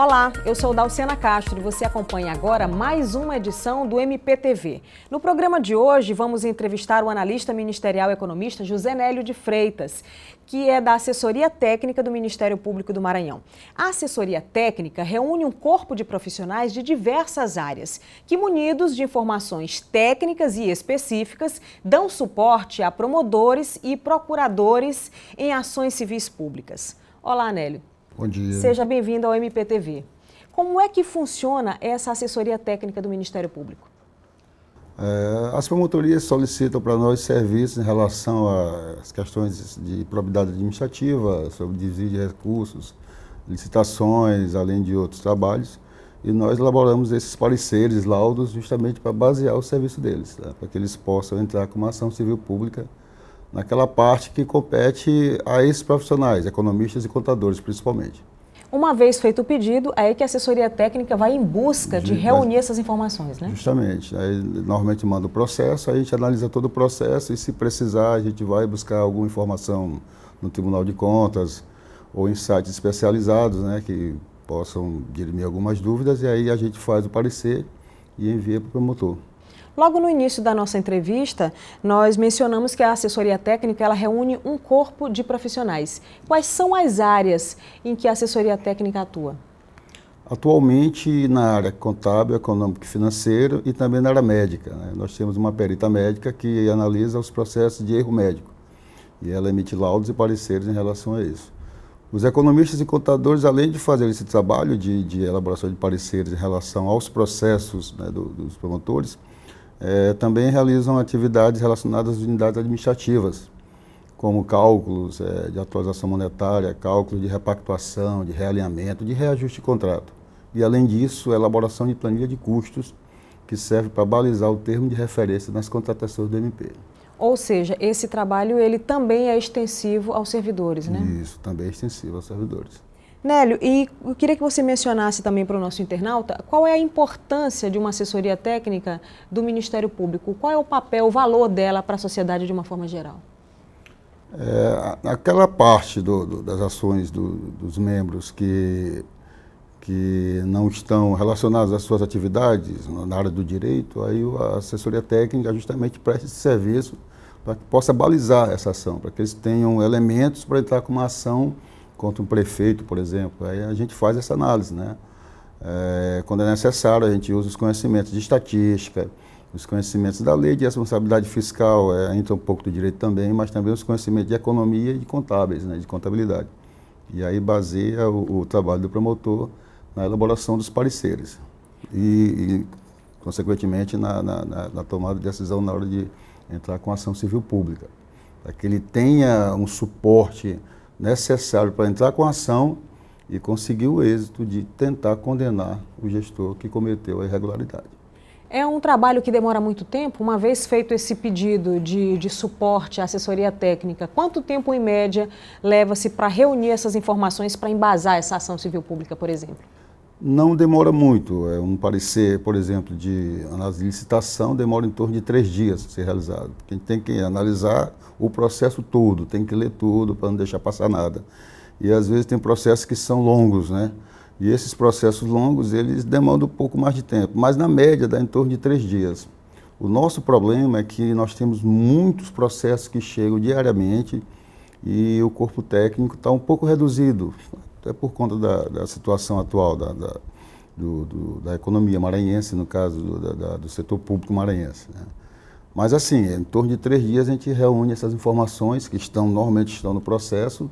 Olá, eu sou Dalcena Castro e você acompanha agora mais uma edição do MPTV. No programa de hoje, vamos entrevistar o analista ministerial economista José Nélio de Freitas, que é da assessoria técnica do Ministério Público do Maranhão. A assessoria técnica reúne um corpo de profissionais de diversas áreas, que, munidos de informações técnicas e específicas, dão suporte a promotores e procuradores em ações civis públicas. Olá, Nélio. Bom dia. Seja bem-vindo ao MPTV. Como é que funciona essa assessoria técnica do Ministério Público? É, as promotorias solicitam para nós serviços em relação às questões de probidade administrativa, sobre desvio de recursos, licitações, além de outros trabalhos. E nós elaboramos esses pareceres, laudos, justamente para basear o serviço deles, né? para que eles possam entrar com uma ação civil pública naquela parte que compete a esses profissionais, economistas e contadores principalmente. Uma vez feito o pedido, é aí que a assessoria técnica vai em busca de, reunir essas informações, né? Justamente. Aí, normalmente manda o processo, a gente analisa todo o processo e se precisar a gente vai buscar alguma informação no Tribunal de Contas ou em sites especializados, né, que possam dirimir algumas dúvidas e aí a gente faz o parecer e envia para o promotor. Logo no início da nossa entrevista, nós mencionamos que a assessoria técnica ela reúne um corpo de profissionais. Quais são as áreas em que a assessoria técnica atua? Atualmente na área contábil, econômico e financeiro e também na área médica. Né? Nós temos uma perita médica que analisa os processos de erro médico e ela emite laudos e pareceres em relação a isso. Os economistas e contadores, além de fazer esse trabalho de, de elaboração de pareceres em relação aos processos né, do, dos promotores, é, também realizam atividades relacionadas às unidades administrativas, como cálculos é, de atualização monetária, cálculos de repactuação, de realinhamento, de reajuste de contrato. E, além disso, elaboração de planilha de custos, que serve para balizar o termo de referência nas contratações do MP. Ou seja, esse trabalho ele também é extensivo aos servidores, né? Isso, também é extensivo aos servidores. Nélio, e eu queria que você mencionasse também para o nosso internauta qual é a importância de uma assessoria técnica do Ministério Público, qual é o papel, o valor dela para a sociedade de uma forma geral. É, aquela parte do, do, das ações do, dos membros que, que não estão relacionadas às suas atividades na área do direito, aí a assessoria técnica justamente presta esse serviço para que possa balizar essa ação, para que eles tenham elementos para entrar com uma ação contra um prefeito, por exemplo. Aí a gente faz essa análise, né? É, quando é necessário, a gente usa os conhecimentos de estatística, os conhecimentos da lei de responsabilidade fiscal, é, entra um pouco do direito também, mas também os conhecimentos de economia e de contábeis, né, de contabilidade. E aí baseia o, o trabalho do promotor na elaboração dos pareceres e, e consequentemente, na, na, na tomada de decisão na hora de entrar com ação civil pública. Para que ele tenha um suporte necessário para entrar com a ação e conseguir o êxito de tentar condenar o gestor que cometeu a irregularidade. É um trabalho que demora muito tempo? Uma vez feito esse pedido de, de suporte, assessoria técnica, quanto tempo, em média, leva-se para reunir essas informações para embasar essa ação civil pública, por exemplo? não demora muito. É um parecer, por exemplo, de análise de licitação demora em torno de três dias a ser realizado. Porque a gente tem que analisar o processo todo, tem que ler tudo para não deixar passar nada. E às vezes tem processos que são longos, né? E esses processos longos, eles demandam um pouco mais de tempo, mas na média dá em torno de três dias. O nosso problema é que nós temos muitos processos que chegam diariamente e o corpo técnico está um pouco reduzido até por conta da, da situação atual da, da, do, do, da economia maranhense, no caso do, da, do setor público maranhense. Né? Mas assim, em torno de três dias a gente reúne essas informações que estão normalmente estão no processo.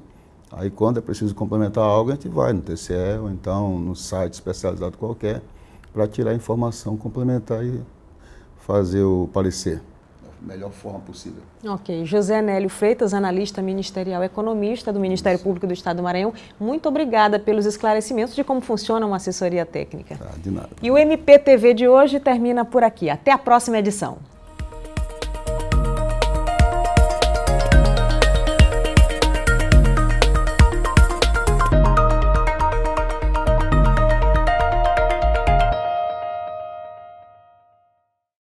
Aí quando é preciso complementar algo, a gente vai no TCE ou então no site especializado qualquer para tirar a informação complementar e fazer o parecer melhor forma possível. Ok. José Nélio Freitas, analista ministerial economista do Ministério Isso. Público do Estado do Maranhão, muito obrigada pelos esclarecimentos de como funciona uma assessoria técnica. Tá, de nada. E o MPTV de hoje termina por aqui. Até a próxima edição.